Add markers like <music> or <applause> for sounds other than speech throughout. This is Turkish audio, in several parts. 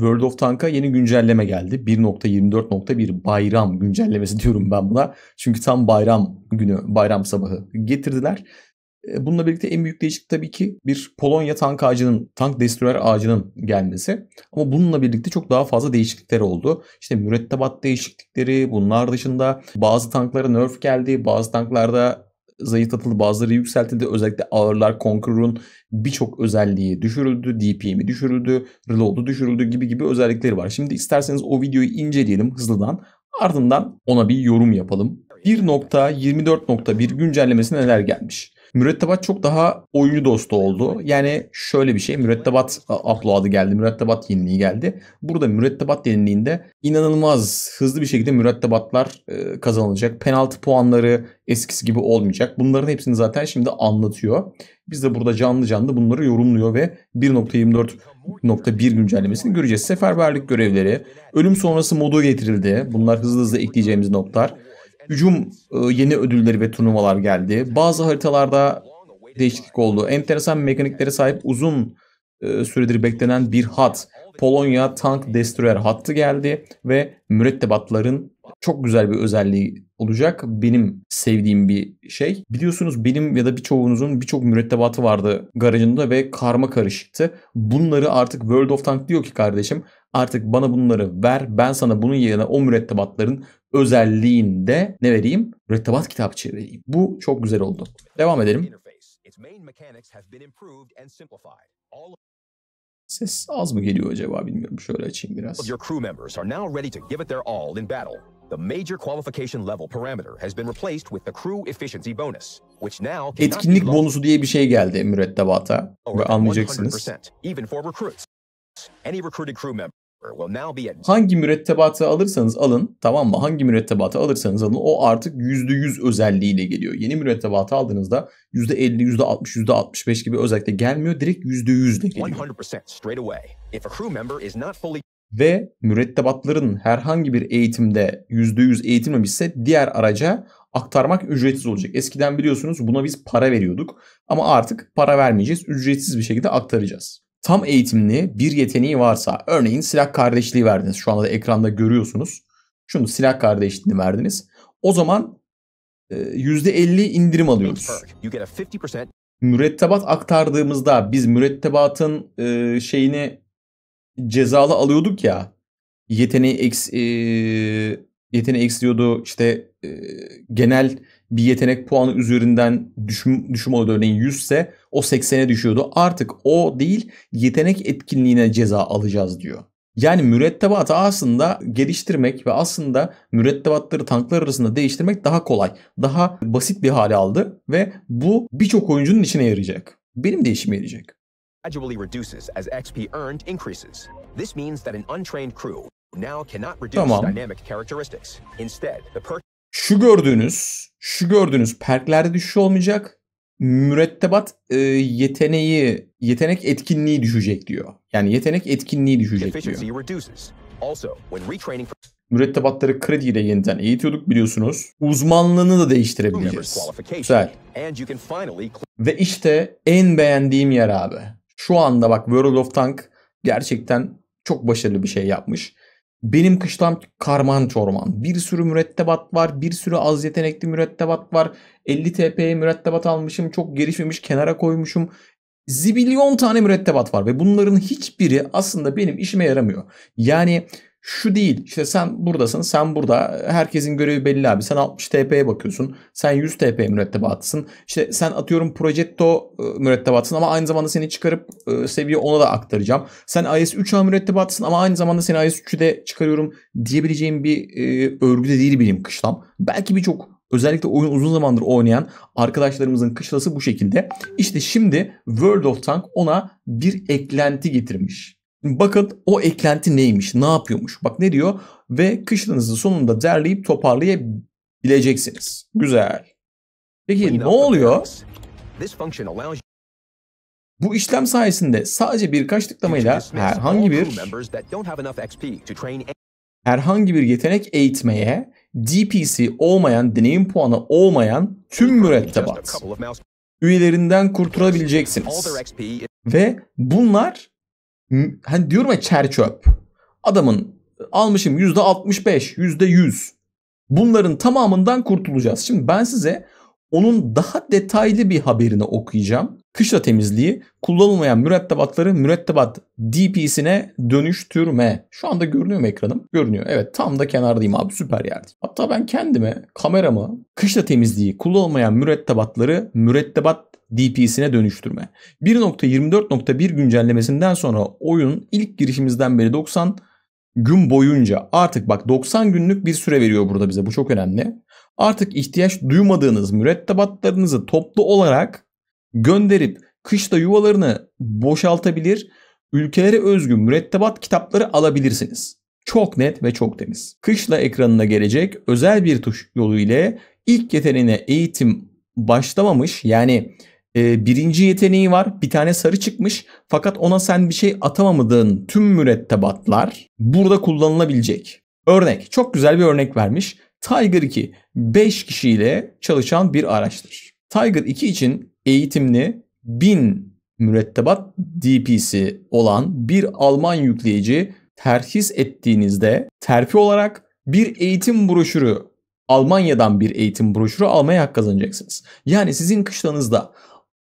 World of Tank'a yeni güncelleme geldi. 1.24.1 bayram güncellemesi diyorum ben buna. Çünkü tam bayram günü, bayram sabahı getirdiler. E, bununla birlikte en büyük değişiklik tabii ki bir Polonya tank ağacının, tank destroyer ağacının gelmesi. Ama bununla birlikte çok daha fazla değişiklikler oldu. İşte mürettebat değişiklikleri, bunlar dışında bazı tanklara nerf geldi, bazı tanklarda zayıflatıldı, bazıları yükseltildi. Özellikle ağırlar Conqueror'un birçok özelliği düşürüldü, DPM'i düşürüldü, reload'u düşürüldü gibi gibi özellikleri var. Şimdi isterseniz o videoyu inceleyelim hızlıdan. Ardından ona bir yorum yapalım. 1.24.1 güncellemesine neler gelmiş? mürettebat çok daha oyuncu dostu oldu. Yani şöyle bir şey mürettebat upload'ı geldi, mürettebat yeniliği geldi. Burada mürettebat yeniliğinde inanılmaz hızlı bir şekilde mürettebatlar e, kazanılacak. Penaltı puanları eskisi gibi olmayacak. Bunların hepsini zaten şimdi anlatıyor. Biz de burada canlı canlı bunları yorumluyor ve 1.24.1 güncellemesini göreceğiz. Seferberlik görevleri, ölüm sonrası modu getirildi. Bunlar hızlı hızlı ekleyeceğimiz noktalar hücum e, yeni ödülleri ve turnuvalar geldi. Bazı haritalarda değişiklik oldu. Enteresan mekaniklere sahip uzun e, süredir beklenen bir hat. Polonya Tank Destroyer hattı geldi ve mürettebatların çok güzel bir özelliği olacak. Benim sevdiğim bir şey. Biliyorsunuz benim ya da birçoğunuzun birçok mürettebatı vardı garajında ve karma karışıktı. Bunları artık World of Tank diyor ki kardeşim Artık bana bunları ver. Ben sana bunun yerine o mürettebatların özelliğinde ne vereyim? Mürettebat kitapçı vereyim. Bu çok güzel oldu. Devam edelim. Ses az mı geliyor acaba bilmiyorum. Şöyle açayım biraz. Your crew members are now ready to give it their all in battle. The major qualification level parameter has been replaced with the crew efficiency bonus, which now Etkinlik bonusu diye bir şey geldi mürettebata. Ve anlayacaksınız. Even for recruits. Any recruited crew member Hangi mürettebatı alırsanız alın tamam mı? Hangi mürettebatı alırsanız alın o artık %100 özelliğiyle geliyor. Yeni mürettebatı aldığınızda %50, %60, %65 gibi özellikle gelmiyor. Direkt %100 ile geliyor ve mürettebatların herhangi bir eğitimde %100 eğitilmemişse diğer araca aktarmak ücretsiz olacak. Eskiden biliyorsunuz buna biz para veriyorduk ama artık para vermeyeceğiz. Ücretsiz bir şekilde aktaracağız tam eğitimli bir yeteneği varsa örneğin silah kardeşliği verdiniz. Şu anda da ekranda görüyorsunuz. Şunu silah kardeşliğini verdiniz. O zaman %50 e, indirim alıyoruz. Mürettebat aktardığımızda biz mürettebatın e, şeyini cezalı alıyorduk ya. Yeteneği, eks, e, yeteneği eksiliyordu işte genel bir yetenek puanı üzerinden düşüm, düşüm oluyordu örneğin 100 ise o 80'e düşüyordu. Artık o değil yetenek etkinliğine ceza alacağız diyor. Yani mürettebatı aslında geliştirmek ve aslında mürettebatları tanklar arasında değiştirmek daha kolay, daha basit bir hale aldı ve bu birçok oyuncunun içine yarayacak. Benim de işime yarayacak. Gradually reduces as XP earned increases. This means that an untrained crew now cannot reduce tamam. dynamic characteristics. Instead, the perk şu gördüğünüz, şu gördüğünüz perklerde düşüş olmayacak. Mürettebat e, yeteneği, yetenek etkinliği düşecek diyor. Yani yetenek etkinliği düşecek diyor. Mürettebatları krediyle yeniden eğitiyorduk biliyorsunuz. Uzmanlığını da değiştirebileceğiz. Güzel. Ve işte en beğendiğim yer abi. Şu anda bak World of Tank gerçekten çok başarılı bir şey yapmış benim kışlam karman çorman. Bir sürü mürettebat var. Bir sürü az yetenekli mürettebat var. 50 TP'ye mürettebat almışım. Çok gelişmemiş kenara koymuşum. Zibilyon tane mürettebat var ve bunların hiçbiri aslında benim işime yaramıyor. Yani şu değil. İşte sen buradasın, sen burada. Herkesin görevi belli abi. Sen 60 TP'ye bakıyorsun. Sen 100 TP mürettebatısın. İşte sen atıyorum Projecto ıı, mürettebatısın ama aynı zamanda seni çıkarıp ıı, seviye ona da aktaracağım. Sen IS3A mürettebatısın ama aynı zamanda seni IS3'ü de çıkarıyorum diyebileceğim bir ıı, örgüde değil benim kışlam. Belki birçok Özellikle oyun uzun zamandır oynayan arkadaşlarımızın kışlası bu şekilde. İşte şimdi World of Tank ona bir eklenti getirmiş. Bakın o eklenti neymiş, ne yapıyormuş. Bak ne diyor? Ve kışlanızın sonunda derleyip toparlayabileceksiniz. Güzel. Peki ne oluyor? Bu işlem sayesinde sadece birkaç tıklamayla herhangi bir herhangi bir yetenek eğitmeye, DPC olmayan, deneyim puanı olmayan tüm mürettebat üyelerinden kurtulabileceksiniz. Ve bunlar hani diyorum ya çer çöp. Adamın e, almışım yüzde %65, %100. Bunların tamamından kurtulacağız. Şimdi ben size onun daha detaylı bir haberini okuyacağım. Kışla temizliği kullanılmayan mürettebatları mürettebat DP'sine dönüştürme. Şu anda görünüyor mu ekranım? Görünüyor. Evet tam da kenardayım abi süper yerde. Hatta ben kendime kameramı kışla temizliği kullanılmayan mürettebatları mürettebat DP'sine dönüştürme. 1.24.1 güncellemesinden sonra oyun ilk girişimizden beri 90 gün boyunca artık bak 90 günlük bir süre veriyor burada bize bu çok önemli. Artık ihtiyaç duymadığınız mürettebatlarınızı toplu olarak gönderip kışta yuvalarını boşaltabilir, ülkelere özgü mürettebat kitapları alabilirsiniz. Çok net ve çok temiz. Kışla ekranına gelecek özel bir tuş yolu ile ilk yeteneğine eğitim başlamamış yani e, birinci yeteneği var bir tane sarı çıkmış fakat ona sen bir şey atamadığın tüm mürettebatlar burada kullanılabilecek. Örnek çok güzel bir örnek vermiş. Tiger 2 5 kişiyle çalışan bir araçtır. Tiger 2 için eğitimli 1000 mürettebat DP'si olan bir Alman yükleyici terhis ettiğinizde terfi olarak bir eğitim broşürü Almanya'dan bir eğitim broşürü almaya hak kazanacaksınız. Yani sizin kışlanızda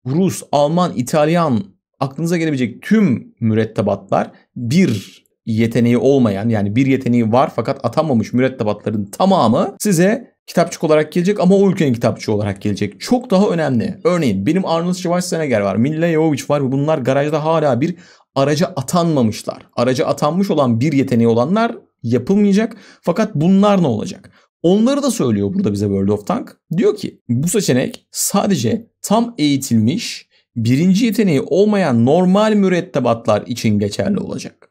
Rus, Alman, İtalyan aklınıza gelebilecek tüm mürettebatlar bir yeteneği olmayan yani bir yeteneği var fakat atanmamış mürettebatların tamamı size kitapçık olarak gelecek ama o ülkenin kitapçığı olarak gelecek. Çok daha önemli. Örneğin benim Arnold Schwarzenegger var, Milla Jovovich var ve bunlar garajda hala bir araca atanmamışlar. Araca atanmış olan bir yeteneği olanlar yapılmayacak. Fakat bunlar ne olacak? Onları da söylüyor burada bize World of Tank. Diyor ki bu seçenek sadece tam eğitilmiş birinci yeteneği olmayan normal mürettebatlar için geçerli olacak.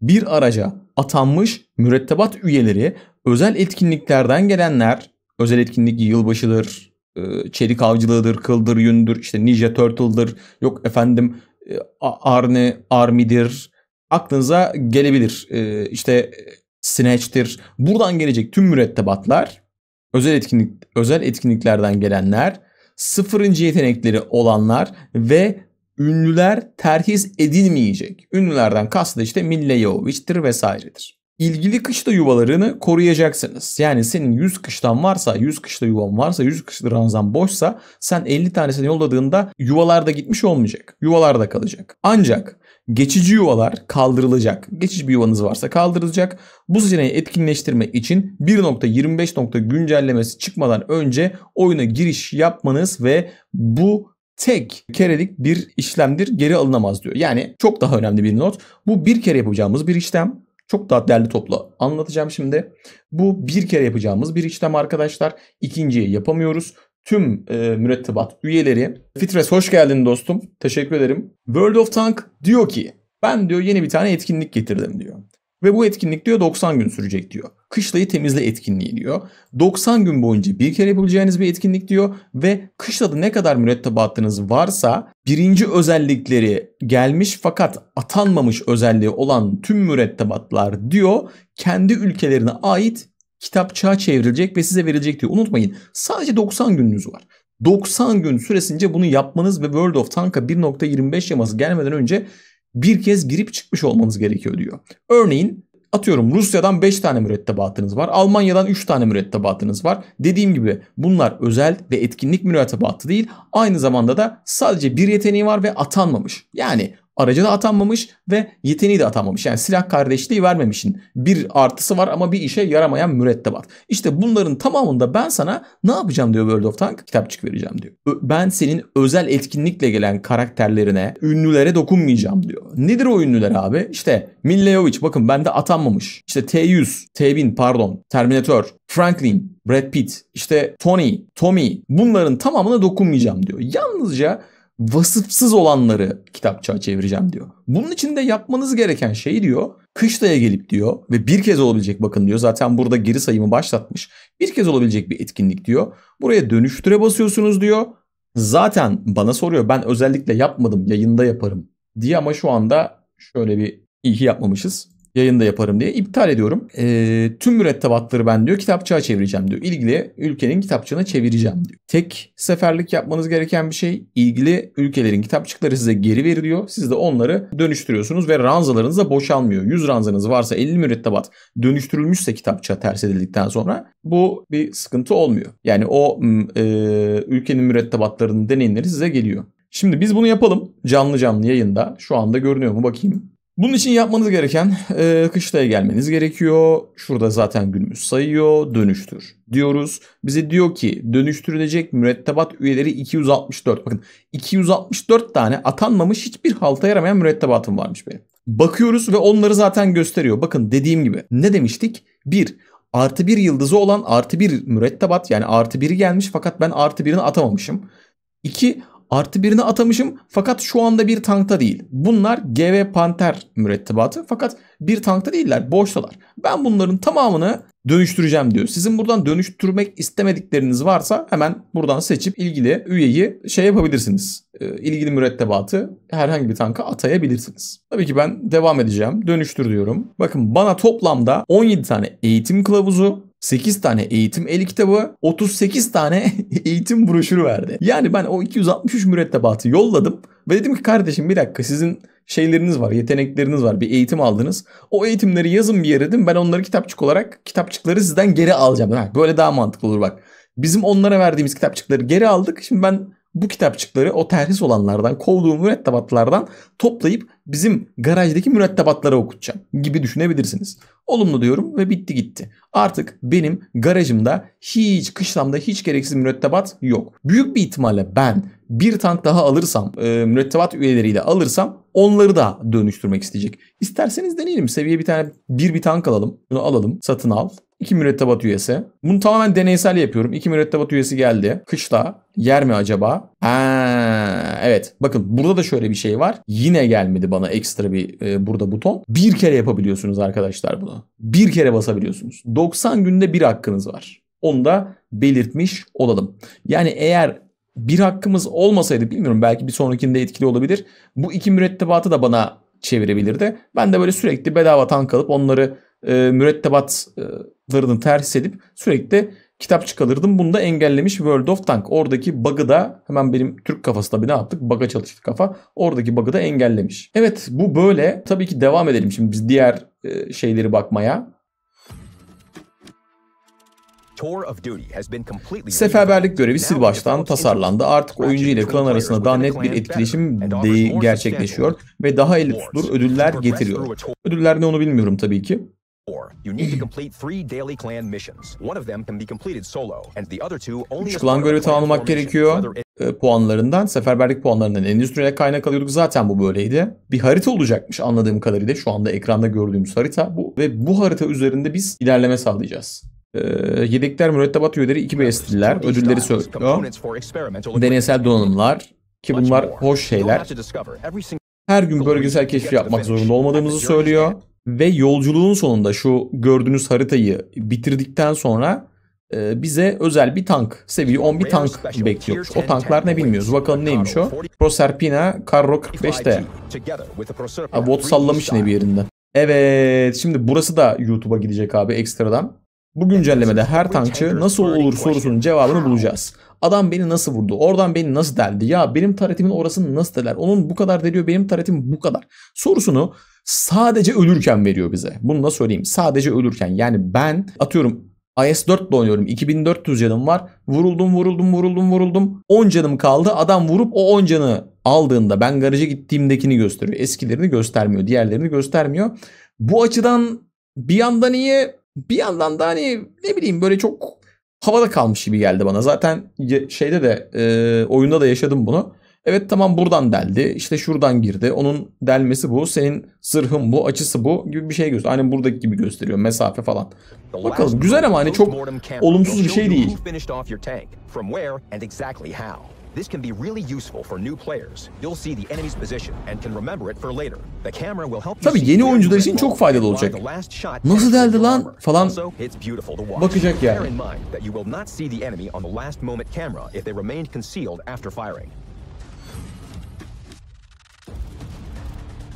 Bir araca atanmış mürettebat üyeleri, özel etkinliklerden gelenler, özel etkinlik yılbaşıdır, e, çelik avcılığıdır, kıldır, yündür, işte Ninja Turtle'dır, yok efendim e, Arne Army'dir. Aklınıza gelebilir. E, işte Snatch'tir. Buradan gelecek tüm mürettebatlar özel etkinlik özel etkinliklerden gelenler, sıfırıncı yetenekleri olanlar ve ünlüler terhis edilmeyecek. Ünlülerden kastı işte Mille Jovovic'tir vesairedir ilgili kışla yuvalarını koruyacaksınız. Yani senin 100 kıştan varsa, 100 kışla yuvan varsa, 100 kışla ranzan boşsa sen 50 tanesini yolladığında yuvalarda gitmiş olmayacak. Yuvalarda kalacak. Ancak geçici yuvalar kaldırılacak. Geçici bir yuvanız varsa kaldırılacak. Bu seçeneği etkinleştirmek için 1.25 nokta güncellemesi çıkmadan önce oyuna giriş yapmanız ve bu tek kerelik bir işlemdir geri alınamaz diyor. Yani çok daha önemli bir not. Bu bir kere yapacağımız bir işlem çok daha derli toplu anlatacağım şimdi. Bu bir kere yapacağımız bir işlem arkadaşlar. İkinciyi yapamıyoruz tüm e, mürettebat üyeleri. Fitres hoş geldin dostum. Teşekkür ederim. World of Tank diyor ki ben diyor yeni bir tane etkinlik getirdim diyor. Ve bu etkinlik diyor 90 gün sürecek diyor. Kışlayı temizle etkinliği diyor. 90 gün boyunca bir kere yapabileceğiniz bir etkinlik diyor. Ve kışlada ne kadar mürettebatınız varsa birinci özellikleri gelmiş fakat atanmamış özelliği olan tüm mürettebatlar diyor. Kendi ülkelerine ait kitapçığa çevrilecek ve size verilecek diyor. Unutmayın sadece 90 gününüz var. 90 gün süresince bunu yapmanız ve World of Tank'a 1.25 yaması gelmeden önce bir kez girip çıkmış olmanız gerekiyor diyor. Örneğin atıyorum Rusya'dan 5 tane mürettebatınız var. Almanya'dan 3 tane mürettebatınız var. Dediğim gibi bunlar özel ve etkinlik mürettebatı değil. Aynı zamanda da sadece bir yeteneği var ve atanmamış. Yani Aracı da atanmamış ve yeteneği de atanmamış. Yani silah kardeşliği vermemişin bir artısı var ama bir işe yaramayan mürettebat. İşte bunların tamamında ben sana ne yapacağım diyor World of Tank kitapçık vereceğim diyor. Ben senin özel etkinlikle gelen karakterlerine, ünlülere dokunmayacağım diyor. Nedir o ünlüler abi? İşte Millejovic bakın bende atanmamış. İşte T100, T1000 pardon, Terminator, Franklin, Brad Pitt, işte Tony, Tommy bunların tamamına dokunmayacağım diyor. Yalnızca vasıfsız olanları kitapçığa çevireceğim diyor. Bunun için de yapmanız gereken şey diyor Kışla'ya gelip diyor ve bir kez olabilecek bakın diyor zaten burada geri sayımı başlatmış. Bir kez olabilecek bir etkinlik diyor. Buraya dönüştüre basıyorsunuz diyor. Zaten bana soruyor ben özellikle yapmadım yayında yaparım diye ama şu anda şöyle bir iyi yapmamışız yayında yaparım diye iptal ediyorum. E, tüm mürettebatları ben diyor kitapçığa çevireceğim diyor. İlgili ülkenin kitapçığına çevireceğim diyor. Tek seferlik yapmanız gereken bir şey ilgili ülkelerin kitapçıkları size geri veriliyor. Siz de onları dönüştürüyorsunuz ve ranzalarınız da boşalmıyor. 100 ranzanız varsa 50 mürettebat dönüştürülmüşse kitapçığa ters edildikten sonra bu bir sıkıntı olmuyor. Yani o e, ülkenin mürettebatlarının deneyimleri size geliyor. Şimdi biz bunu yapalım canlı canlı yayında. Şu anda görünüyor mu bakayım. Bunun için yapmanız gereken e, kışlaya gelmeniz gerekiyor. Şurada zaten günümüz sayıyor. Dönüştür diyoruz. Bize diyor ki dönüştürülecek mürettebat üyeleri 264. Bakın 264 tane atanmamış hiçbir halta yaramayan mürettebatım varmış benim. Bakıyoruz ve onları zaten gösteriyor. Bakın dediğim gibi ne demiştik? 1 artı bir yıldızı olan artı bir mürettebat yani artı biri gelmiş fakat ben artı birini atamamışım. 2 Artı birini atamışım fakat şu anda bir tankta değil. Bunlar GV Panter mürettebatı fakat bir tankta değiller boştalar. Ben bunların tamamını dönüştüreceğim diyor. Sizin buradan dönüştürmek istemedikleriniz varsa hemen buradan seçip ilgili üyeyi şey yapabilirsiniz. Ee, ilgili mürettebatı herhangi bir tanka atayabilirsiniz. Tabii ki ben devam edeceğim. Dönüştür diyorum. Bakın bana toplamda 17 tane eğitim kılavuzu, 8 tane eğitim el kitabı, 38 tane <laughs> eğitim broşürü verdi. Yani ben o 263 mürettebatı yolladım ve dedim ki kardeşim bir dakika sizin şeyleriniz var, yetenekleriniz var. Bir eğitim aldınız. O eğitimleri yazın bir yere dedim. Ben onları kitapçık olarak kitapçıkları sizden geri alacağım. Ha, böyle daha mantıklı olur bak. Bizim onlara verdiğimiz kitapçıkları geri aldık. Şimdi ben bu kitapçıkları o terhis olanlardan, kovduğum mürettebatlardan toplayıp bizim garajdaki mürettebatlara okutacağım gibi düşünebilirsiniz. Olumlu diyorum ve bitti gitti. Artık benim garajımda hiç kışlamda hiç gereksiz mürettebat yok. Büyük bir ihtimalle ben bir tank daha alırsam, e, mürettebat üyeleriyle alırsam onları da dönüştürmek isteyecek. İsterseniz deneyelim. Seviye bir tane bir bir tank alalım. Bunu alalım. Satın al. İki mürettebat üyesi. Bunu tamamen deneysel yapıyorum. İki mürettebat üyesi geldi. Kışla yer mi acaba? Ha, evet. Bakın burada da şöyle bir şey var. Yine gelmedi bana ekstra bir e, burada buton. Bir kere yapabiliyorsunuz arkadaşlar bunu. Bir kere basabiliyorsunuz. 90 günde bir hakkınız var. Onu da belirtmiş olalım. Yani eğer bir hakkımız olmasaydı bilmiyorum belki bir sonrakinde etkili olabilir. Bu iki mürettebatı da bana çevirebilirdi. Ben de böyle sürekli bedava tank alıp onları e, mürettebat e, larını ters edip sürekli kitap çıkarırdım. Bunu da engellemiş World of Tank. Oradaki bug'ı da hemen benim Türk kafası tabii ne yaptık? Bug'a çalıştı kafa. Oradaki bug'ı da engellemiş. Evet bu böyle. Tabii ki devam edelim şimdi biz diğer e, şeyleri bakmaya. Seferberlik görevi sil baştan tasarlandı. Artık oyuncu ile klan arasında daha net bir etkileşim gerçekleşiyor ve daha elit tutulur ödüller getiriyor. Ödüller ne onu bilmiyorum tabii ki. Or you need to <clears throat> complete three daily clan missions. One of them can be completed solo and the other two only Üç klan görevi tamamlamak gerekiyor. Ee, puanlarından, seferberlik puanlarından endüstriye kaynak alıyorduk. Zaten bu böyleydi. Bir harita olacakmış anladığım kadarıyla. Şu anda ekranda gördüğümüz harita bu. Ve bu harita üzerinde biz ilerleme sağlayacağız. E, yedekler, mürettebat üyeleri 2 bestiller. Ödülleri söylüyor. Deneysel donanımlar. Ki bunlar hoş şeyler. Her gün bölgesel keşif yapmak zorunda olmadığımızı söylüyor. Ve yolculuğun sonunda şu gördüğünüz haritayı bitirdikten sonra e, bize özel bir tank, seviye 10 bir tank bekliyor. O tanklar ne bilmiyoruz. Bakalım neymiş o? Proserpina Carro 45'te. Abi bot sallamış ne bir yerinde. Evet şimdi burası da YouTube'a gidecek abi ekstradan. Bu güncellemede her tankçı nasıl olur sorusunun cevabını bulacağız. Adam beni nasıl vurdu? Oradan beni nasıl deldi? Ya benim taretimin orasını nasıl deler? Onun bu kadar deliyor benim taretim bu kadar. Sorusunu sadece ölürken veriyor bize. Bunu da söyleyeyim. Sadece ölürken. Yani ben atıyorum IS-4 ile oynuyorum. 2400 canım var. Vuruldum vuruldum vuruldum vuruldum. 10 canım kaldı. Adam vurup o 10 canı aldığında ben garaja gittiğimdekini gösteriyor. Eskilerini göstermiyor. Diğerlerini göstermiyor. Bu açıdan bir yandan iyi bir yandan da hani ne bileyim böyle çok havada kalmış gibi geldi bana. Zaten şeyde de e, oyunda da yaşadım bunu. Evet tamam buradan deldi. İşte şuradan girdi. Onun delmesi bu. Senin zırhın bu. Açısı bu gibi bir şey gösteriyor. Hani Aynı buradaki gibi gösteriyor. Mesafe falan. Bakalım güzel ama hani çok olumsuz bir şey değil. This can be really useful for new players. You'll see the enemy's position and can remember it for later. The camera will help Tabii yeni oyuncular için çok faydalı olacak. Nasıl deldi lan falan bakacak yani. Bear in mind that you will not see the enemy on the last moment camera if they remained concealed after firing.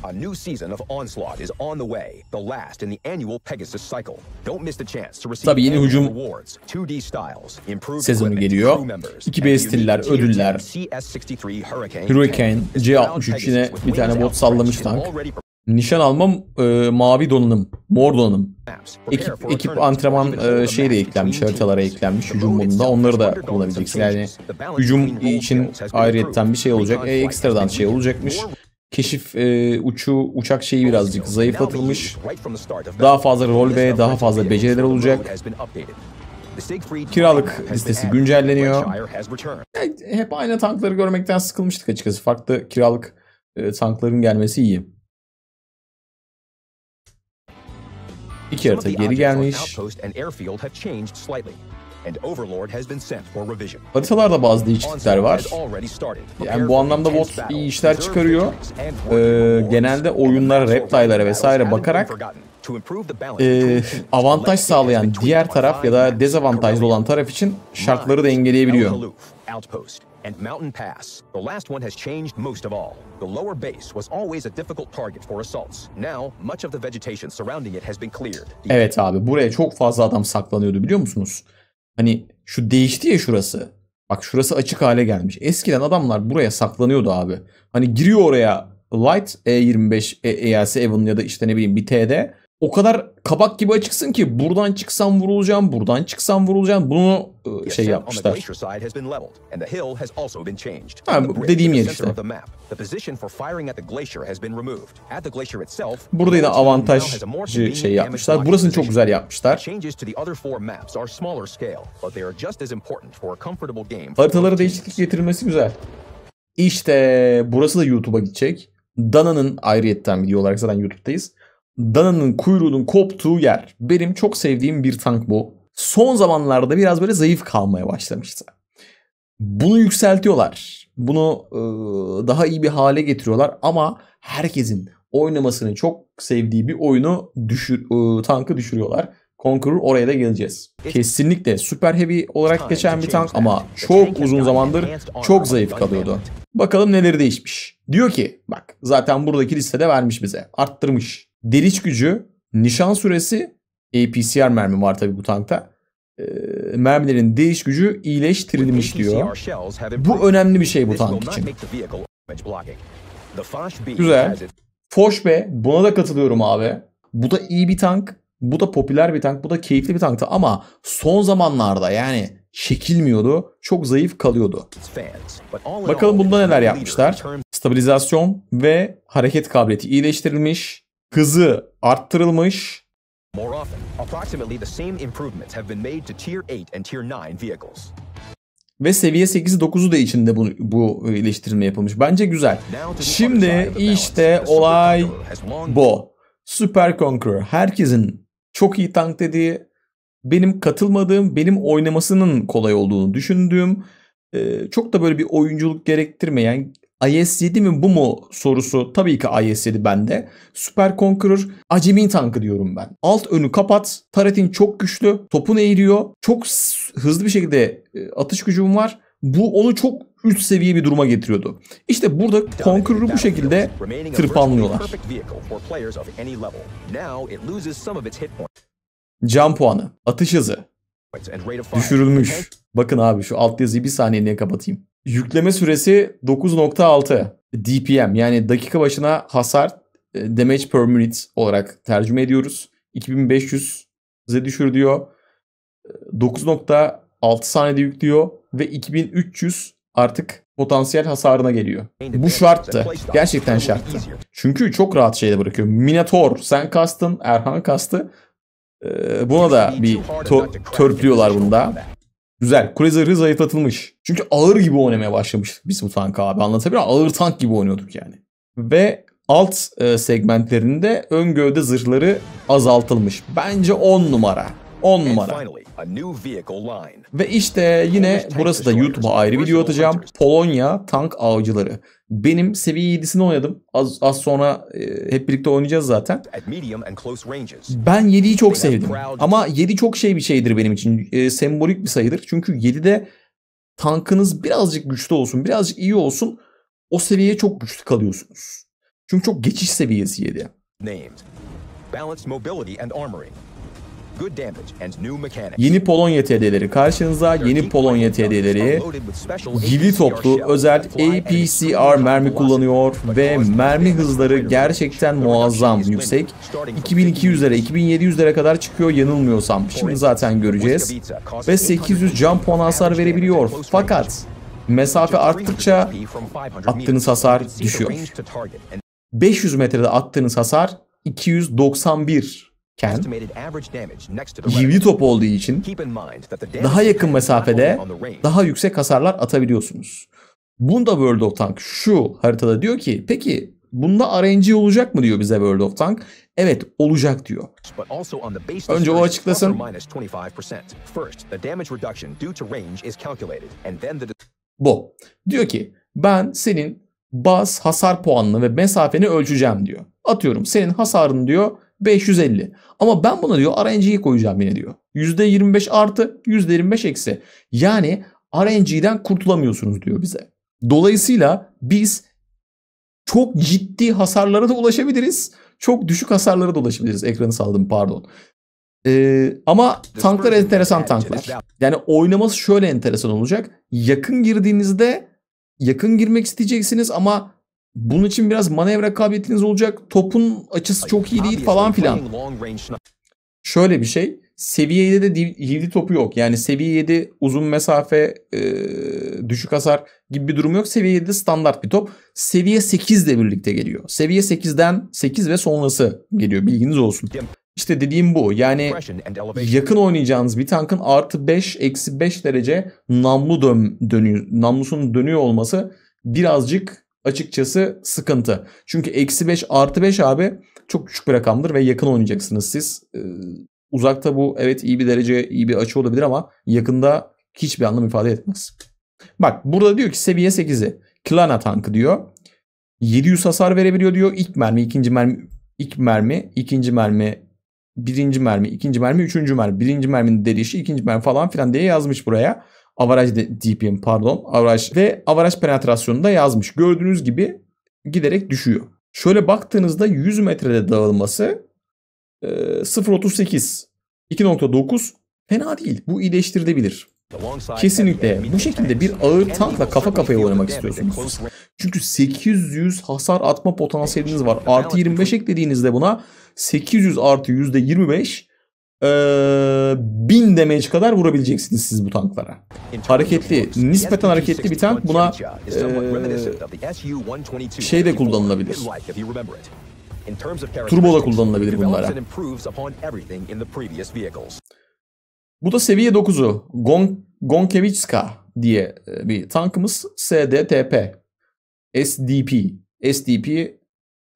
A new season of Onslaught is on the way, the last in the annual Pegasus cycle. Don't miss the chance to receive Tabii yeni hücum rewards, 2D styles, improved sezonu geliyor. 2B stiller, ödüller. Hurricane, C63 yine bir tane bot sallamış tank. Nişan almam, e, mavi donanım, mor donanım. Ekip, ekip antrenman e, şey de eklenmiş, haritalara eklenmiş hücum modunda. Onları da kullanabileceksin. Yani hücum için ayrıyetten bir şey olacak. E, ekstradan şey olacakmış keşif e, uçu uçak şeyi birazcık zayıflatılmış. Daha fazla rol ve daha fazla beceriler olacak. Kiralık listesi güncelleniyor. hep aynı tankları görmekten sıkılmıştık açıkçası. Farklı kiralık e, tankların gelmesi iyi. İki harita geri gelmiş. Haritalarda bazı değişiklikler var. Yani bu anlamda bot iyi işler çıkarıyor. Ee, genelde oyunlara, reptile'lara vesaire bakarak e, avantaj sağlayan diğer taraf ya da dezavantajlı olan taraf için şartları dengeleyebiliyor. and Mountain Pass. The last one has changed most of all. The lower base was always a difficult target for assaults. Now, much of the vegetation surrounding it has been cleared. Evet abi buraya çok fazla adam saklanıyordu biliyor musunuz? Hani şu değişti ya şurası. Bak şurası açık hale gelmiş. Eskiden adamlar buraya saklanıyordu abi. Hani giriyor oraya Light E25 EAS Evan ya da işte ne bileyim bir TD o kadar kabak gibi açıksın ki buradan çıksam vurulacağım, buradan çıksam vurulacağım. Bunu e, şey yapmışlar. Ha, dediğim yer işte. Burada yine avantaj şey yapmışlar. Burasını çok güzel yapmışlar. Haritalara değişiklik getirilmesi güzel. İşte burası da YouTube'a gidecek. Dana'nın ayrıyetten video olarak zaten YouTube'dayız dananın kuyruğunun koptuğu yer. Benim çok sevdiğim bir tank bu. Son zamanlarda biraz böyle zayıf kalmaya başlamıştı. Bunu yükseltiyorlar. Bunu e, daha iyi bir hale getiriyorlar ama herkesin oynamasını çok sevdiği bir oyunu düşür, e, tankı düşürüyorlar. Conqueror oraya da geleceğiz. Kesinlikle Super Heavy olarak geçen bir tank ama çok uzun zamandır çok zayıf kalıyordu. Bakalım neleri değişmiş. Diyor ki bak zaten buradaki listede vermiş bize. Arttırmış deliç gücü, nişan süresi, APCR e, mermi var tabi bu tankta. E, mermilerin değiş gücü iyileştirilmiş diyor. Bu önemli bir şey bu tank için. Güzel. Foş be. Buna da katılıyorum abi. Bu da iyi bir tank. Bu da popüler bir tank. Bu da keyifli bir tanktı ama son zamanlarda yani çekilmiyordu. Çok zayıf kalıyordu. Bakalım bunda neler yapmışlar. Stabilizasyon ve hareket kabiliyeti iyileştirilmiş hızı arttırılmış. More often, approximately the same improvements have been made to tier 8 and tier 9 vehicles. Ve seviye 8'i 9'u da içinde bu, bu iyileştirilme e, yapılmış. Bence güzel. Şimdi işte olay bu. Super Conqueror. Herkesin çok iyi tank dediği, benim katılmadığım, benim oynamasının kolay olduğunu düşündüğüm, e, çok da böyle bir oyunculuk gerektirmeyen IS-7 mi bu mu sorusu tabii ki IS-7 bende. Super Conqueror acemin tankı diyorum ben. Alt önü kapat. Taratin çok güçlü. Topun eğiliyor. Çok hızlı bir şekilde e, atış gücüm var. Bu onu çok üst seviye bir duruma getiriyordu. İşte burada Conqueror'u bu şekilde tırpanlıyorlar. Can puanı, atış hızı düşürülmüş. Bakın abi şu alt yazıyı bir saniyeliğe kapatayım. Yükleme süresi 9.6 DPM yani dakika başına hasar e, damage per minute olarak tercüme ediyoruz. 2500'e düşür diyor. 9.6 e, saniyede yüklüyor ve 2300 artık potansiyel hasarına geliyor. Bu şarttı. Gerçekten şarttı. Çünkü çok rahat şeyde bırakıyor. Minator sen kastın, Erhan kastı. E, buna da bir törplüyorlar bunda. Güzel. Kule zırhı zayıflatılmış. Çünkü ağır gibi oynamaya başlamış biz bu tankı abi. anlatabilir miyim? Ağır tank gibi oynuyorduk yani. Ve alt e, segmentlerinde ön gövde zırhları azaltılmış. Bence 10 numara. 10 numara. Ve işte yine burası da YouTube'a ayrı video atacağım. Polonya tank avcıları. Benim seviye 7'sini oynadım. Az, az sonra e, hep birlikte oynayacağız zaten. Ben 7'yi çok sevdim. Ama 7 çok şey bir şeydir benim için. E, sembolik bir sayıdır. Çünkü 7'de tankınız birazcık güçlü olsun, birazcık iyi olsun. O seviyeye çok güçlü kalıyorsunuz. Çünkü çok geçiş seviyesi 7. Balanced mobility and armoring. Yeni Polonya TD'leri karşınıza. Yeni Polonya TD'leri yili toplu özel APCR mermi kullanıyor ve mermi hızları gerçekten muazzam yüksek. 2200'lere 2700'lere kadar çıkıyor yanılmıyorsam. Şimdi zaten göreceğiz. Ve 800 can puan hasar verebiliyor. Fakat mesafe arttıkça attığınız hasar düşüyor. 500 metrede attığınız hasar 291 UV top olduğu için daha yakın mesafede daha yüksek hasarlar atabiliyorsunuz. Bunda World of Tank şu haritada diyor ki peki bunda RNG olacak mı diyor bize World of Tank. Evet olacak diyor. Önce o açıklasın. Bu. Diyor ki ben senin baz hasar puanını ve mesafeni ölçeceğim diyor. Atıyorum senin hasarın diyor 550. Ama ben buna diyor RNG'yi koyacağım yine diyor. %25 artı %25 eksi. Yani RNG'den kurtulamıyorsunuz diyor bize. Dolayısıyla biz çok ciddi hasarlara da ulaşabiliriz. Çok düşük hasarlara da ulaşabiliriz. Ekranı saldım pardon. Ee, ama tanklar enteresan tanklar. Yani oynaması şöyle enteresan olacak. Yakın girdiğinizde yakın girmek isteyeceksiniz ama bunun için biraz manevra kabiliyetiniz olacak. Topun açısı çok iyi değil falan filan. Şöyle bir şey. Seviye 7'de de livli topu yok. Yani seviye 7 uzun mesafe e, düşük hasar gibi bir durum yok. Seviye 7 standart bir top. Seviye 8 ile birlikte geliyor. Seviye 8'den 8 ve sonrası geliyor. Bilginiz olsun. İşte dediğim bu. Yani yakın oynayacağınız bir tankın artı 5 eksi 5 derece namlu dön dönüyor, namlusunun dönüyor olması birazcık açıkçası sıkıntı. Çünkü eksi 5 artı 5 abi çok küçük bir rakamdır ve yakın oynayacaksınız siz. Ee, uzakta bu evet iyi bir derece iyi bir açı olabilir ama yakında hiçbir anlam ifade etmez. Bak burada diyor ki seviye 8'i Klana tankı diyor. 700 hasar verebiliyor diyor. İlk mermi, ikinci mermi, ilk mermi, ikinci mermi, birinci mermi, ikinci mermi, üçüncü mermi, birinci merminin delişi, ikinci mermi falan filan diye yazmış buraya average DPM pardon average ve average penetrasyonunda yazmış. Gördüğünüz gibi giderek düşüyor. Şöyle baktığınızda 100 metrede dağılması 0.38 e, 2.9 fena değil. Bu iyileştirilebilir. Kesinlikle bu şekilde bir ağır tankla kafa kafaya oynamak istiyorsunuz. Çünkü 800 hasar atma potansiyeliniz var. Artı 25 eklediğinizde buna 800 artı %25 1000 ee, damage kadar vurabileceksiniz siz bu tanklara. Hareketli, nispeten hareketli bir tank buna ee, şey de kullanılabilir. Turbo da kullanılabilir bunlara. Bu da seviye 9'u. Gon Gonkevitska diye e, bir tankımız. SDTP. SDP. SDP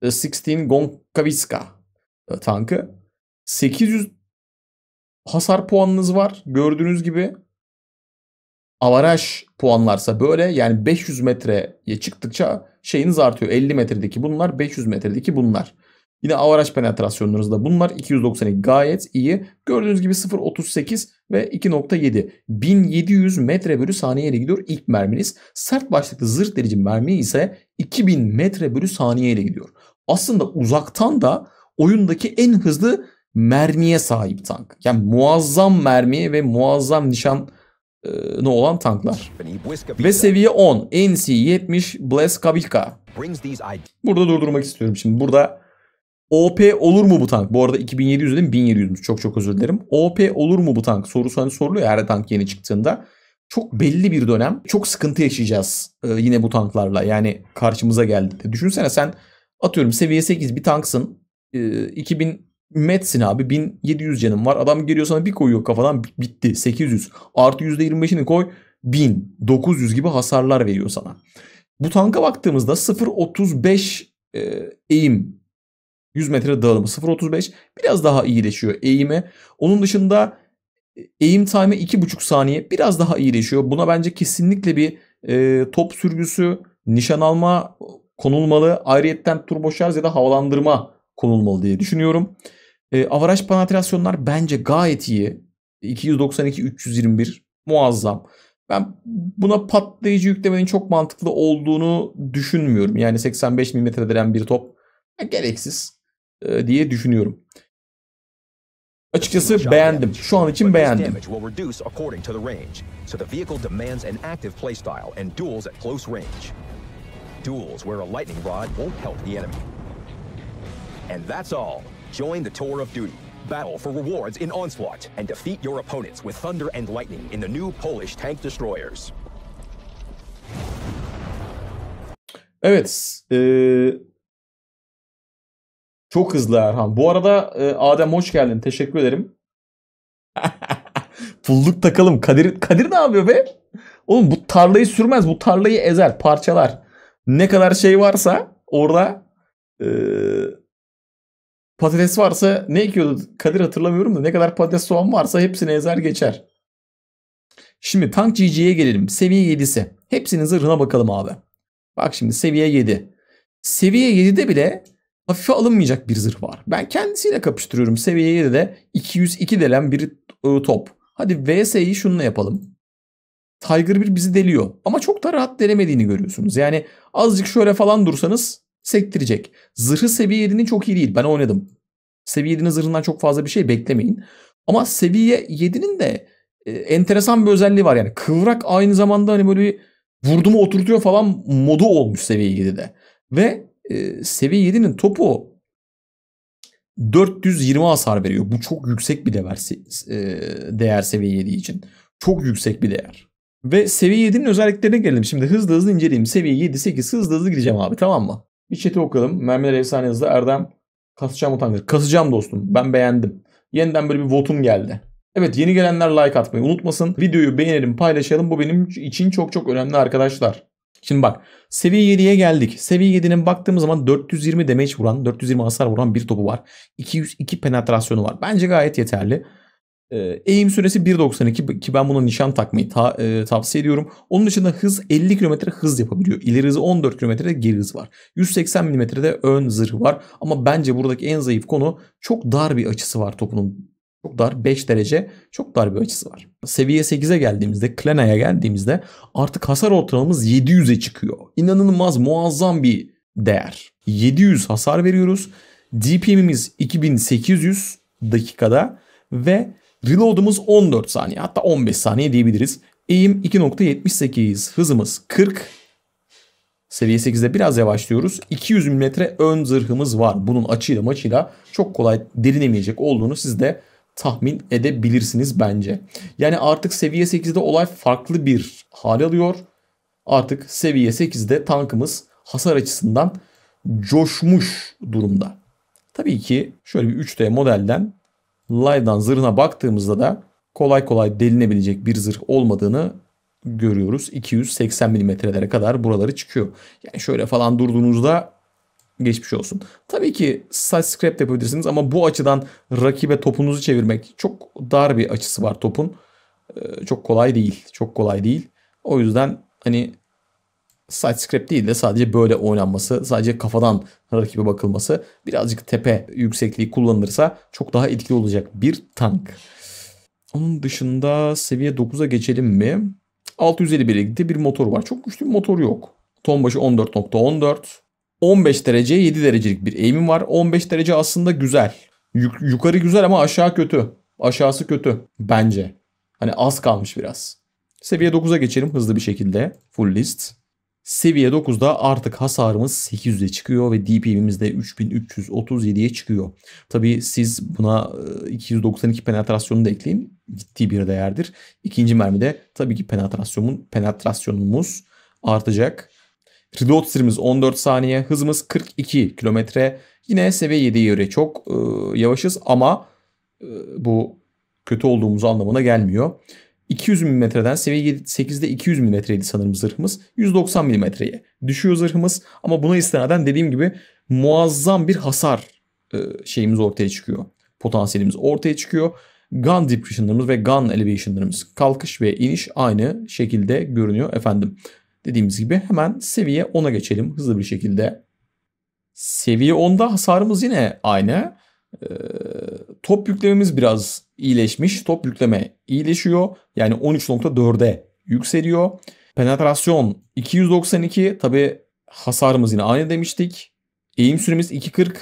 16 e, Gonkavitska e, tankı. 800 hasar puanınız var. Gördüğünüz gibi avaraj puanlarsa böyle yani 500 metreye çıktıkça şeyiniz artıyor. 50 metredeki bunlar 500 metredeki bunlar. Yine avaraj penetrasyonlarınız da bunlar 292 gayet iyi. Gördüğünüz gibi 0.38 ve 2.7 1700 metre bölü saniyeye gidiyor ilk merminiz. Sert başlıklı zırh delici mermi ise 2000 metre bölü saniyeye gidiyor. Aslında uzaktan da oyundaki en hızlı mermiye sahip tank. Yani muazzam mermi ve muazzam nişan e, ne olan tanklar. Ve seviye 10 NC-70 Bless Kabilka. Burada durdurmak istiyorum. Şimdi burada OP olur mu bu tank? Bu arada 2700 değil mi? 1700 çok çok özür dilerim. OP olur mu bu tank sorusu hani soruluyor her tank yeni çıktığında. Çok belli bir dönem çok sıkıntı yaşayacağız e, yine bu tanklarla. Yani karşımıza geldi. Düşünsene sen atıyorum seviye 8 bir tanksın. 2000 e, Metsin abi 1700 canım var. Adam geliyor sana bir koyuyor kafadan bitti 800. Artı %25'ini koy 1900 gibi hasarlar veriyor sana. Bu tanka baktığımızda 0.35 e, eğim 100 metre dağılımı 0.35 biraz daha iyileşiyor eğime. Onun dışında e, eğim time'ı 2.5 saniye biraz daha iyileşiyor. Buna bence kesinlikle bir e, top sürgüsü, nişan alma konulmalı. Ayrıyetten turbo şarj ya da havalandırma konulmalı diye düşünüyorum. E, avaraj penetrasyonlar bence gayet iyi. 292 321 muazzam. Ben buna patlayıcı yüklemenin çok mantıklı olduğunu düşünmüyorum. Yani 85 mm denen bir top e, gereksiz e, diye düşünüyorum. Açıkçası beğendim. Şu an için beğendim. Duels where a lightning rod won't help the enemy. And that's all. Join the tour of duty. Battle for rewards in Onslaught and defeat your opponents with thunder and lightning in the new Polish tank destroyers. Evet. Ee, çok hızlı Erhan. Bu arada e, Adem hoş geldin. Teşekkür ederim. <laughs> Pulluk takalım. Kadir, Kadir ne yapıyor be? Oğlum bu tarlayı sürmez. Bu tarlayı ezer, parçalar. Ne kadar şey varsa orada e, Patates varsa ne ekiyordu Kadir hatırlamıyorum da ne kadar patates soğan varsa hepsini ezer geçer. Şimdi Tank GG'ye gelelim. Seviye 7'si. Hepsinin zırhına bakalım abi. Bak şimdi seviye 7. Seviye 7'de bile hafife alınmayacak bir zırh var. Ben kendisiyle kapıştırıyorum. Seviye 7'de 202 delen bir e, top. Hadi VS'yi şununla yapalım. Tiger 1 bizi deliyor. Ama çok da rahat delemediğini görüyorsunuz. Yani azıcık şöyle falan dursanız sektirecek. Zırhı seviye 7'nin çok iyi değil. Ben oynadım. Seviye 7'nin zırhından çok fazla bir şey beklemeyin. Ama seviye 7'nin de e, enteresan bir özelliği var. Yani kıvrak aynı zamanda hani böyle bir vurdumu oturtuyor falan modu olmuş seviye 7'de. Ve e, seviye 7'nin topu 420 hasar veriyor. Bu çok yüksek bir değer, e, değer seviye 7 için. Çok yüksek bir değer. Ve seviye 7'nin özelliklerine gelelim. Şimdi hızlı hızlı inceleyeyim. Seviye 7, 8 hızlı hızlı gideceğim abi tamam mı? Bir chat'i okuyalım. Mermiler efsane hızlı. Erdem kasacağım utangaç. Kasacağım dostum. Ben beğendim. Yeniden böyle bir votum geldi. Evet yeni gelenler like atmayı unutmasın. Videoyu beğenelim paylaşalım. Bu benim için çok çok önemli arkadaşlar. Şimdi bak seviye 7'ye geldik. Seviye 7'nin baktığımız zaman 420 damage vuran, 420 hasar vuran bir topu var. 202 penetrasyonu var. Bence gayet yeterli. Ee, eğim süresi 1.92 ki ben buna nişan takmayı ta, e, tavsiye ediyorum. Onun dışında hız 50 km hız yapabiliyor. İleri hızı 14 km'de geri hız var. 180 mm'de ön zırh var. Ama bence buradaki en zayıf konu çok dar bir açısı var topunun. Çok dar 5 derece çok dar bir açısı var. Seviye 8'e geldiğimizde Klena'ya geldiğimizde artık hasar ortalamamız 700'e çıkıyor. İnanılmaz muazzam bir değer. 700 hasar veriyoruz. DPM'imiz 2800 dakikada ve Reload'umuz 14 saniye hatta 15 saniye diyebiliriz. Eğim 2.78. Hızımız 40. Seviye 8'de biraz yavaşlıyoruz. 200 mm ön zırhımız var. Bunun açıyla maçıyla çok kolay delinemeyecek olduğunu siz de tahmin edebilirsiniz bence. Yani artık seviye 8'de olay farklı bir hal alıyor. Artık seviye 8'de tankımız hasar açısından coşmuş durumda. Tabii ki şöyle bir 3D modelden live'dan zırhına baktığımızda da kolay kolay delinebilecek bir zırh olmadığını görüyoruz. 280 milimetrelere kadar buraları çıkıyor. Yani şöyle falan durduğunuzda geçmiş olsun. Tabii ki size scrap yapabilirsiniz ama bu açıdan rakibe topunuzu çevirmek çok dar bir açısı var topun. Ee, çok kolay değil. Çok kolay değil. O yüzden hani side scrap değil de sadece böyle oynanması, sadece kafadan rakibe bakılması, birazcık tepe yüksekliği kullanılırsa çok daha etkili olacak bir tank. Onun dışında seviye 9'a geçelim mi? birlikte bir motor var. Çok güçlü bir motor yok. Ton başı 14.14. .14. 15 derece 7 derecelik bir eğimim var. 15 derece aslında güzel. Yuk yukarı güzel ama aşağı kötü. Aşağısı kötü bence. Hani az kalmış biraz. Seviye 9'a geçelim hızlı bir şekilde. Full list. Seviye 9'da artık hasarımız 800'e çıkıyor ve DPM'imiz de 3337'ye çıkıyor. Tabi siz buna 292 e, penetrasyonu da ekleyin. Ciddi bir değerdir. İkinci mermide tabii ki penetrasyonun, penetrasyonumuz artacak. Reload süremiz 14 saniye. Hızımız 42 kilometre. Yine seviye 7'ye göre çok e, yavaşız ama e, bu kötü olduğumuz anlamına gelmiyor. 200 mm'den seviye 8'de 200 mm'ydi sanırım zırhımız. 190 mm'ye düşüyor zırhımız ama buna istinaden dediğim gibi muazzam bir hasar e, şeyimiz ortaya çıkıyor. Potansiyelimiz ortaya çıkıyor. Gun depression'larımız ve gun elevation'larımız kalkış ve iniş aynı şekilde görünüyor efendim. Dediğimiz gibi hemen seviye 10'a geçelim hızlı bir şekilde. Seviye 10'da hasarımız yine aynı. Ee, top yüklememiz biraz iyileşmiş. Top yükleme iyileşiyor. Yani 13.4'e yükseliyor. Penetrasyon 292. Tabi hasarımız yine aynı demiştik. Eğim süremiz 2.40.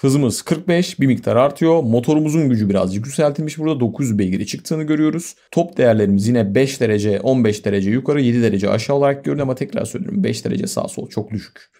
Hızımız 45 bir miktar artıyor. Motorumuzun gücü birazcık yükseltilmiş. Burada 900 beygiri çıktığını görüyoruz. Top değerlerimiz yine 5 derece 15 derece yukarı 7 derece aşağı olarak görünüyor ama tekrar söylüyorum 5 derece sağ sol çok düşük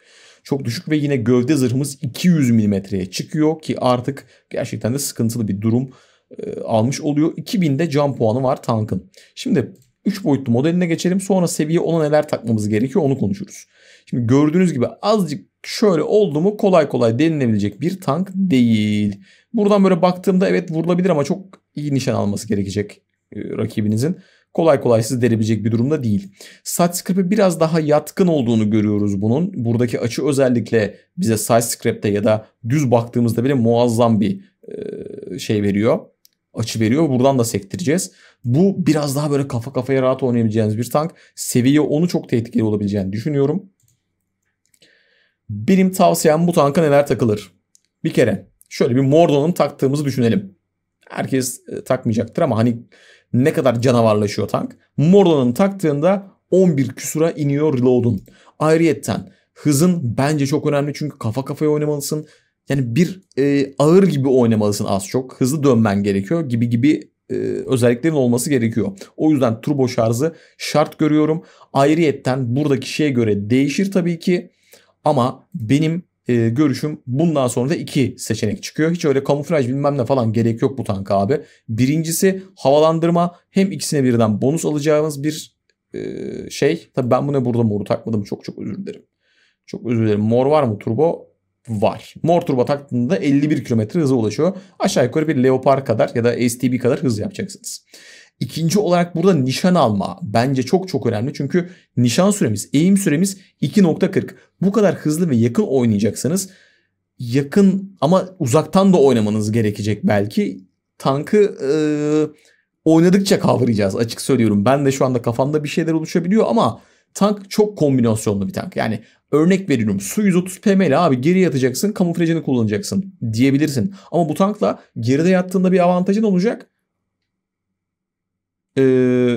çok düşük ve yine gövde zırhımız 200 milimetreye çıkıyor ki artık gerçekten de sıkıntılı bir durum e, almış oluyor. 2000'de can puanı var tankın. Şimdi 3 boyutlu modeline geçelim. Sonra seviye ona neler takmamız gerekiyor onu konuşuruz. Şimdi gördüğünüz gibi azıcık şöyle oldu mu kolay kolay denilebilecek bir tank değil. Buradan böyle baktığımda evet vurulabilir ama çok iyi nişan alması gerekecek e, rakibinizin kolay kolay sizi derebilecek bir durumda değil. SideScript'e biraz daha yatkın olduğunu görüyoruz bunun. Buradaki açı özellikle bize SideScript'te ya da düz baktığımızda bile muazzam bir şey veriyor. Açı veriyor. Buradan da sektireceğiz. Bu biraz daha böyle kafa kafaya rahat oynayabileceğiniz bir tank. Seviye onu çok tehlikeli olabileceğini düşünüyorum. Benim tavsiyem bu tanka neler takılır? Bir kere şöyle bir Mordon'un taktığımızı düşünelim. Herkes takmayacaktır ama hani ne kadar canavarlaşıyor tank. Mordor'un taktığında 11 küsura iniyor reload'un. Ayrıyetten hızın bence çok önemli çünkü kafa kafaya oynamalısın. Yani bir e, ağır gibi oynamalısın az çok. Hızlı dönmen gerekiyor gibi gibi e, özelliklerin olması gerekiyor. O yüzden turbo şarjı şart görüyorum. Ayrıyetten buradaki şeye göre değişir tabii ki. Ama benim e, görüşüm bundan sonra da iki seçenek çıkıyor. Hiç öyle kamuflaj bilmem ne falan gerek yok bu tank abi. Birincisi havalandırma hem ikisine birden bonus alacağımız bir e, şey. Tabii ben buna burada moru takmadım çok çok özür dilerim. Çok özür dilerim. Mor var mı turbo? Var. Mor turbo taktığında 51 km hıza ulaşıyor. Aşağı yukarı bir Leopard kadar ya da STB kadar hız yapacaksınız. İkinci olarak burada nişan alma bence çok çok önemli. Çünkü nişan süremiz, eğim süremiz 2.40. Bu kadar hızlı ve yakın oynayacaksanız yakın ama uzaktan da oynamanız gerekecek belki. Tankı e, oynadıkça kavrayacağız açık söylüyorum. Ben de şu anda kafamda bir şeyler oluşabiliyor ama tank çok kombinasyonlu bir tank. Yani örnek veriyorum su 130 pm ile abi geri yatacaksın kamuflajını kullanacaksın diyebilirsin. Ama bu tankla geride yattığında bir avantajın olacak ee,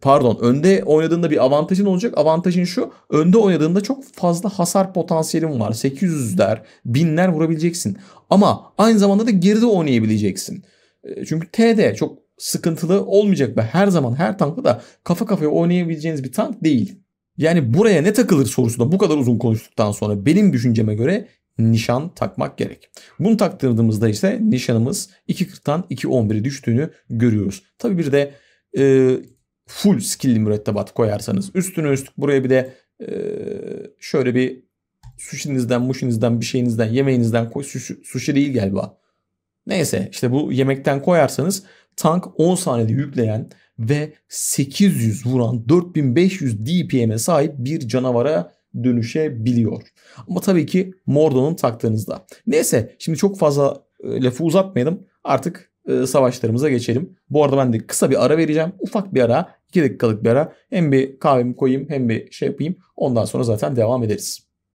pardon önde oynadığında bir avantajın olacak. Avantajın şu önde oynadığında çok fazla hasar potansiyelin var. 800'ler, binler vurabileceksin. Ama aynı zamanda da geride oynayabileceksin. Ee, çünkü TD çok sıkıntılı olmayacak ve her zaman her tankla da kafa kafaya oynayabileceğiniz bir tank değil. Yani buraya ne takılır sorusunda bu kadar uzun konuştuktan sonra benim düşünceme göre nişan takmak gerek. Bunu taktırdığımızda ise nişanımız 2.40'tan 2.11'e düştüğünü görüyoruz. Tabi bir de e, full skillli mürettebat koyarsanız üstüne üstlük buraya bir de e, şöyle bir sushi'nizden, mushi'nizden, bir şeyinizden, yemeğinizden koy. suşi değil galiba. Neyse işte bu yemekten koyarsanız tank 10 saniyede yükleyen ve 800 vuran 4500 DPM'e sahip bir canavara dönüşebiliyor. Ama tabii ki Mordo'nun taktığınızda. Neyse şimdi çok fazla e, lafı uzatmayalım. Artık e, savaşlarımıza geçelim. Bu arada ben de kısa bir ara vereceğim. Ufak bir ara, 2 dakikalık bir ara. Hem bir kahvemi koyayım hem bir şey yapayım. Ondan sonra zaten devam ederiz.